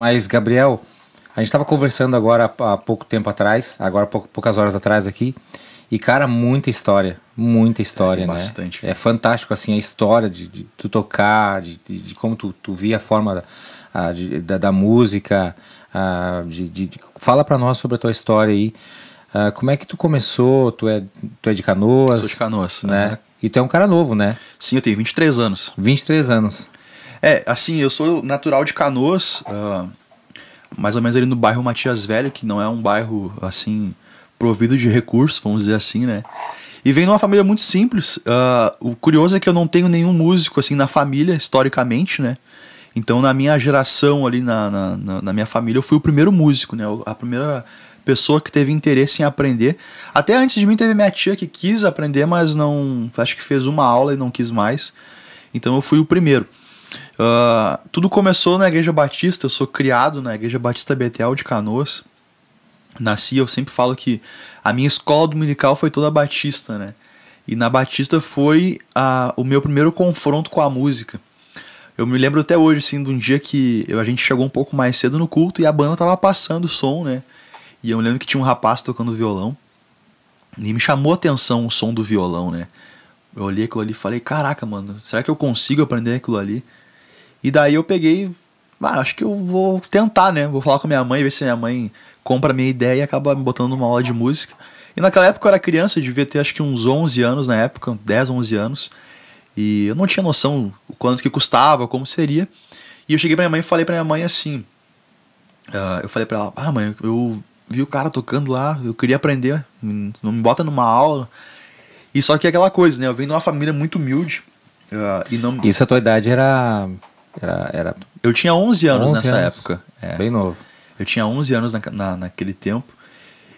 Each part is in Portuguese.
Mas, Gabriel, a gente estava conversando agora há pouco tempo atrás, agora poucas horas atrás aqui, e, cara, muita história, muita história, é, né? Bastante. É fantástico, assim, a história de, de tu tocar, de, de, de como tu, tu, via a forma de, da, da, música. de, fala para nós sobre a tua história aí. Ah, como é que tu começou? Tu é, tu é de Canoas? Sou de Canoas. Né? Uhum. E tu é um cara novo, né? Sim, eu tenho 23 anos. 23 anos. É, assim, eu sou natural de Canoas, uh, mais ou menos ali no bairro Matias Velho, que não é um bairro, assim, provido de recursos, vamos dizer assim, né? E vem uma família muito simples. Uh, o curioso é que eu não tenho nenhum músico, assim, na família, historicamente, né? Então, na minha geração ali, na, na, na minha família, eu fui o primeiro músico, né? A primeira pessoa que teve interesse em aprender. Até antes de mim teve minha tia que quis aprender, mas não. Acho que fez uma aula e não quis mais. Então eu fui o primeiro. Uh, tudo começou na Igreja Batista, eu sou criado na Igreja Batista Betel de Canoas. Nasci, eu sempre falo que a minha escola dominical foi toda batista, né? E na Batista foi a, o meu primeiro confronto com a música. Eu me lembro até hoje, assim, de um dia que a gente chegou um pouco mais cedo no culto e a banda tava passando o som, né? E eu lembro que tinha um rapaz tocando violão. E me chamou a atenção o som do violão, né? Eu olhei aquilo ali e falei, caraca, mano, será que eu consigo aprender aquilo ali? E daí eu peguei, ah, acho que eu vou tentar, né? Vou falar com a minha mãe, ver se a minha mãe compra a minha ideia e acaba me botando numa aula de música. E naquela época eu era criança, eu devia ter acho que uns 11 anos na época, 10, 11 anos. E eu não tinha noção o quanto que custava, como seria. E eu cheguei pra minha mãe e falei pra minha mãe assim. Uh, eu falei pra ela, ah mãe, eu vi o cara tocando lá, eu queria aprender, não me bota numa aula. E só que é aquela coisa, né? Eu venho de uma família muito humilde. Uh, não... Isso a tua idade era era, era... Eu tinha 11 anos 11 nessa anos. época. É. Bem novo. Eu tinha 11 anos na, na, naquele tempo.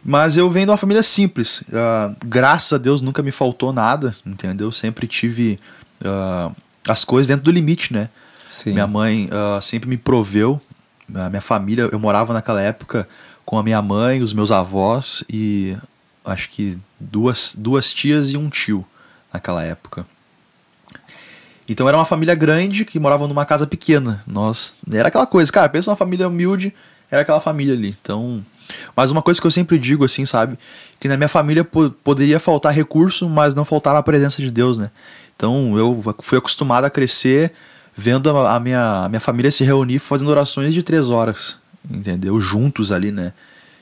Mas eu venho de uma família simples. Uh, graças a Deus nunca me faltou nada, entendeu? Sempre tive uh, as coisas dentro do limite, né? Sim. Minha mãe uh, sempre me proveu. A minha família, eu morava naquela época com a minha mãe, os meus avós e acho que duas, duas tias e um tio naquela época. Então era uma família grande que morava numa casa pequena. Nós era aquela coisa, cara, pensa numa família humilde, era aquela família ali. Então, mas uma coisa que eu sempre digo assim, sabe, que na minha família po poderia faltar recurso, mas não faltava a presença de Deus, né? Então, eu fui acostumado a crescer vendo a, minha, a minha família se reunir fazendo orações de três horas, entendeu? Juntos ali, né?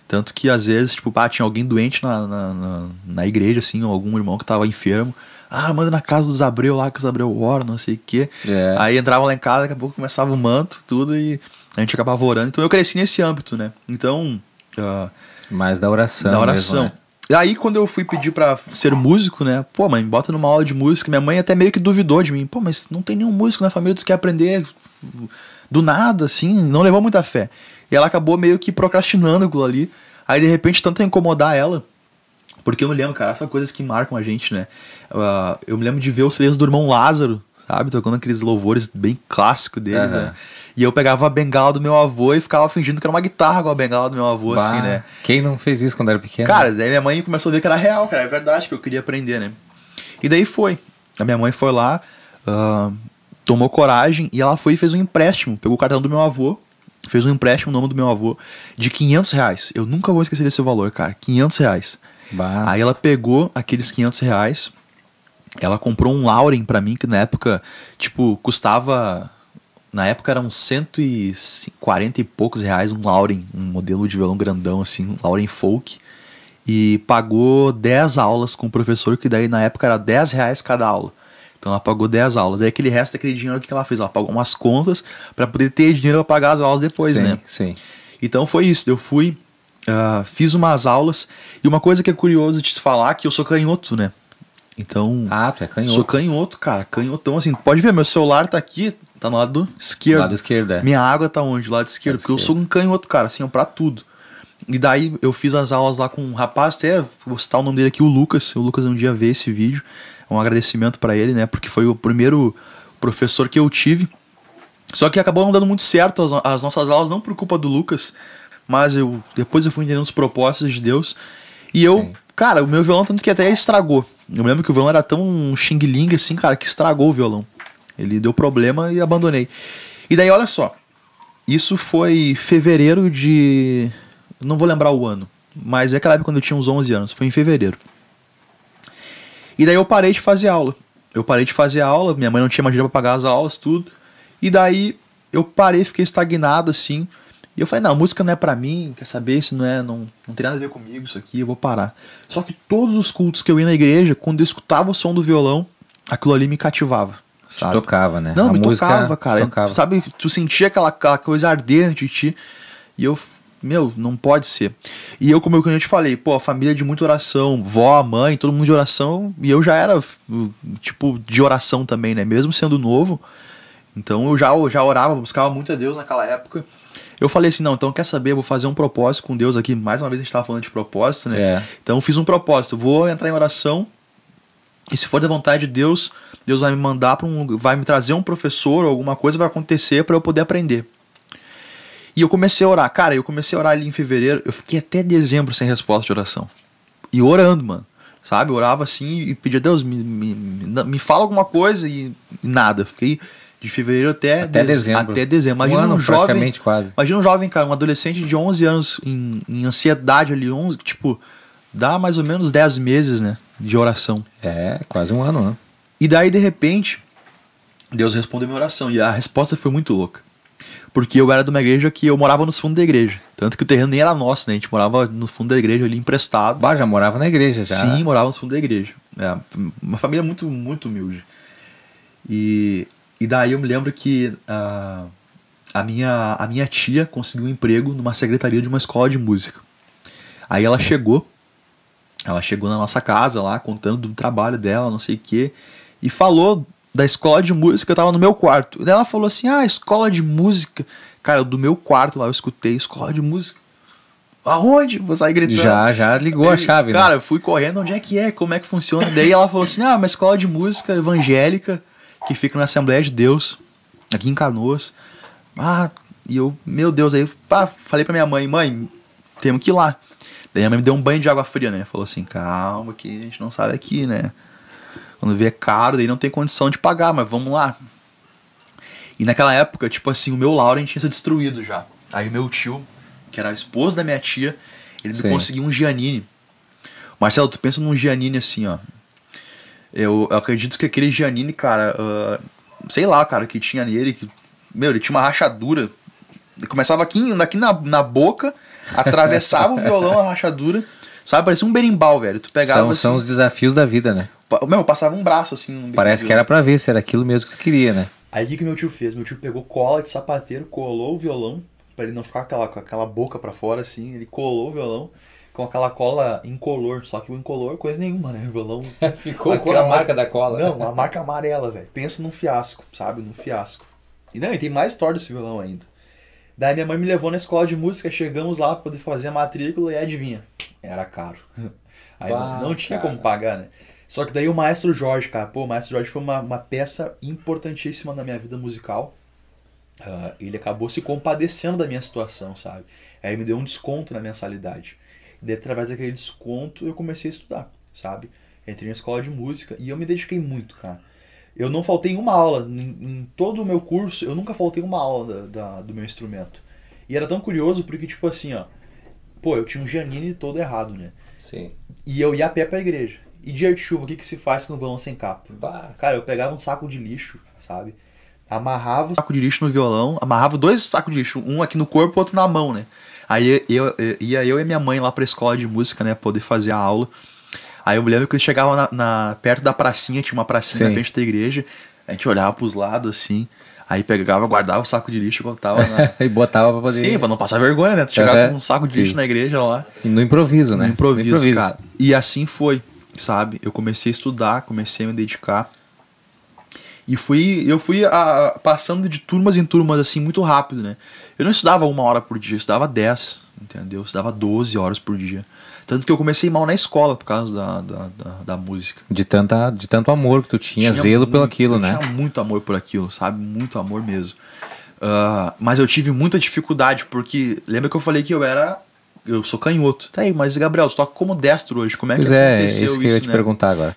Tanto que às vezes, tipo, ah, tinha alguém doente na, na, na, na igreja, assim, ou algum irmão que estava enfermo. Ah, manda na casa dos Abreu lá, que os Abreu oram, não sei o quê. É. Aí entrava lá em casa, daqui a pouco começava o manto, tudo, e a gente acabava orando. Então eu cresci nesse âmbito, né? Então. Uh, Mais da oração. Da oração. Mesmo, né? E aí, quando eu fui pedir para ser músico, né? Pô, mãe, bota numa aula de música. Minha mãe até meio que duvidou de mim. Pô, mas não tem nenhum músico na família, tu quer aprender do nada, assim, não levou muita fé. E ela acabou meio que procrastinando aquilo ali. Aí, de repente, tanto incomodar ela porque eu me lembro, cara, são coisas que marcam a gente, né? Uh, eu me lembro de ver os CDs do irmão Lázaro, sabe? Tocando aqueles louvores bem clássico deles, uhum. né? E eu pegava a bengala do meu avô e ficava fingindo que era uma guitarra com a bengala do meu avô, bah, assim, né? Quem não fez isso quando era pequeno? Cara, daí minha mãe começou a ver que era real, cara, é verdade que eu queria aprender, né? E daí foi. A minha mãe foi lá, uh, tomou coragem e ela foi e fez um empréstimo. Pegou o cartão do meu avô, fez um empréstimo no nome do meu avô, de 500 reais. Eu nunca vou esquecer desse valor, cara, 500 reais. Bah. Aí ela pegou aqueles 500 reais, ela comprou um Lauren para mim, que na época, tipo, custava. Na época eram 140 e poucos reais um Lauren, um modelo de violão grandão, assim, um Lauren Folk. E pagou 10 aulas com o professor, que daí na época era 10 reais cada aula. Então ela pagou 10 aulas. Aí aquele resto daquele dinheiro, o que ela fez? Ela pagou umas contas para poder ter dinheiro para pagar as aulas depois, sim, né? Sim. Então foi isso. Eu fui Uh, fiz umas aulas. E uma coisa que é curioso te falar que eu sou canhoto, né? Então. Ah, tu é canhoto. Sou canhoto, cara. Canhotão, assim. Pode ver, meu celular tá aqui, tá no lado esquerdo. Lado esquerdo, é. Minha água tá onde? Lado esquerdo. Lado porque esquerdo. eu sou um canhoto, cara, assim, é pra tudo. E daí eu fiz as aulas lá com um rapaz, até vou citar o nome dele aqui, o Lucas. O Lucas um dia vê esse vídeo. É um agradecimento para ele, né? Porque foi o primeiro professor que eu tive. Só que acabou não dando muito certo as, as nossas aulas, não por culpa do Lucas, mas eu depois eu fui entendendo os propósitos de Deus. E eu, Sim. cara, o meu violão tanto que até ele estragou. Eu lembro que o violão era tão xing-ling assim, cara, que estragou o violão. Ele deu problema e abandonei. E daí, olha só. Isso foi fevereiro de. Não vou lembrar o ano, mas é aquela época quando eu tinha uns 11 anos. Foi em fevereiro. E daí eu parei de fazer aula. Eu parei de fazer aula, minha mãe não tinha mais dinheiro pra pagar as aulas, tudo. E daí eu parei, fiquei estagnado assim. E eu falei, não, música não é para mim, quer saber, isso não é, não, não tem nada a ver comigo isso aqui, eu vou parar. Só que todos os cultos que eu ia na igreja, quando eu escutava o som do violão, aquilo ali me cativava. Sabe? Te tocava, né? Não, a me tocava, cara. Tocava. Sabe, tu sentia aquela, aquela coisa ardente de ti. E eu, meu, não pode ser. E eu, como eu, como eu te falei, pô, a família de muita oração, vó, mãe, todo mundo de oração. E eu já era, tipo, de oração também, né? Mesmo sendo novo. Então eu já, já orava, buscava muito a Deus naquela época. Eu falei assim, não, então quer saber, vou fazer um propósito com Deus aqui. Mais uma vez a gente estava falando de propósito, né? É. Então fiz um propósito, vou entrar em oração e se for da vontade de Deus, Deus vai me mandar para um, vai me trazer um professor ou alguma coisa vai acontecer para eu poder aprender. E eu comecei a orar, cara, eu comecei a orar ali em fevereiro, eu fiquei até dezembro sem resposta de oração. E orando, mano sabe? orava assim e pedia, Deus, me, me, me fala alguma coisa e nada. Fiquei de fevereiro até, até de... dezembro. Até dezembro. Imagina um, ano, um jovem, quase. Imagina um jovem, cara, um adolescente de 11 anos em, em ansiedade ali, 11, tipo, dá mais ou menos 10 meses, né, de oração. É, quase um ano, né? E daí de repente, Deus respondeu minha oração e a resposta foi muito louca. Porque eu era de uma igreja que eu morava nos fundos da igreja. Tanto que o terreno nem era nosso, né? A gente morava no fundo da igreja ali emprestado. Bah, já morava na igreja, já. Sim, morava no fundo da igreja. É, uma família muito, muito humilde. E e daí eu me lembro que uh, a, minha, a minha tia conseguiu um emprego numa secretaria de uma escola de música. Aí ela chegou, ela chegou na nossa casa lá, contando do trabalho dela, não sei o quê, e falou da escola de música, eu tava no meu quarto. Daí ela falou assim: ah, escola de música. Cara, do meu quarto lá eu escutei escola de música. Aonde? Vou sair gritando. Já, já ligou a chave. Né? Cara, né? eu fui correndo, onde é que é? Como é que funciona? Daí ela falou assim: ah, uma escola de música evangélica que fica na Assembleia de Deus, aqui em Canoas. Ah, e eu, meu Deus, aí pá, falei pra minha mãe, mãe, temos que ir lá. Daí a mãe me deu um banho de água fria, né? Falou assim, calma que a gente não sabe aqui, né? Quando vê é caro, daí não tem condição de pagar, mas vamos lá. E naquela época, tipo assim, o meu Lauren tinha sido destruído já. Aí o meu tio, que era a esposa da minha tia, ele Sim. me conseguiu um Giannini. Marcelo, tu pensa num Giannini assim, ó. Eu, eu acredito que aquele Giannini, cara, uh, sei lá, cara, que tinha nele, que, meu, ele tinha uma rachadura. começava aqui, aqui na, na boca, atravessava o violão, a rachadura. Sabe, parecia um berimbau, velho. Tu pegava. São, assim, são os desafios da vida, né? Meu, passava um braço assim. Parece que era para ver se era aquilo mesmo que tu queria, né? Aí o que, que meu tio fez? Meu tio pegou cola de sapateiro, colou o violão, para ele não ficar aquela, com aquela boca para fora assim. Ele colou o violão com aquela cola incolor. Só que o incolor, coisa nenhuma, né? O violão. Ficou aquela... com a marca da cola. Não, a marca amarela, velho. Pensa num fiasco, sabe? Num fiasco. E não, e tem mais história desse violão ainda. Daí minha mãe me levou na escola de música, chegamos lá pra poder fazer a matrícula e adivinha? Era caro. Aí bah, não, não, tinha cara. como pagar, né? Só que daí o Maestro Jorge, cara, pô, o Maestro Jorge foi uma, uma peça importantíssima na minha vida musical. Uh, ele acabou se compadecendo da minha situação, sabe? Aí me deu um desconto na mensalidade. E daí, através daquele desconto, eu comecei a estudar, sabe? Entrei na escola de música e eu me dediquei muito, cara. Eu não faltei uma aula, em, em todo o meu curso, eu nunca faltei uma aula da, da, do meu instrumento. E era tão curioso porque, tipo assim, ó. Pô, eu tinha um Janine todo errado, né? Sim. E eu ia a pé pra igreja. E dia de chuva, o que, que se faz com o balão sem capa? Bah. Cara, eu pegava um saco de lixo, sabe? amarrava o saco de lixo no violão, amarrava dois sacos de lixo, um aqui no corpo, outro na mão, né? Aí eu, eu, ia eu e minha mãe lá pra escola de música, né, poder fazer a aula. Aí eu me lembro que eu chegava na, na perto da pracinha, tinha uma pracinha Sim. na frente da igreja, a gente olhava pros lados assim, aí pegava, guardava o saco de lixo e botava na... E botava pra poder... Sim, pra não passar vergonha, né? Tu chegava uhum. com um saco de Sim. lixo na igreja lá. E no improviso, né? No improviso, no improviso. cara. E assim foi, sabe? Eu comecei a estudar, comecei a me dedicar. E fui, eu fui a, ah, passando de turmas em turmas, assim, muito rápido, né? Eu não estudava uma hora por dia, eu estudava dez, entendeu? Eu estudava doze horas por dia. Tanto que eu comecei mal na escola por causa da, da, da, da música. De, tanta, de tanto amor que tu tinha, tinha zelo muito, pelo aquilo, né? Tinha muito amor por aquilo, sabe? Muito amor mesmo. Uh, mas eu tive muita dificuldade, porque lembra que eu falei que eu era eu sou canhoto. Tá aí, mas Gabriel, tu toca tá como destro hoje, como é pois que é, aconteceu isso? é, isso que eu ia te né? perguntar agora.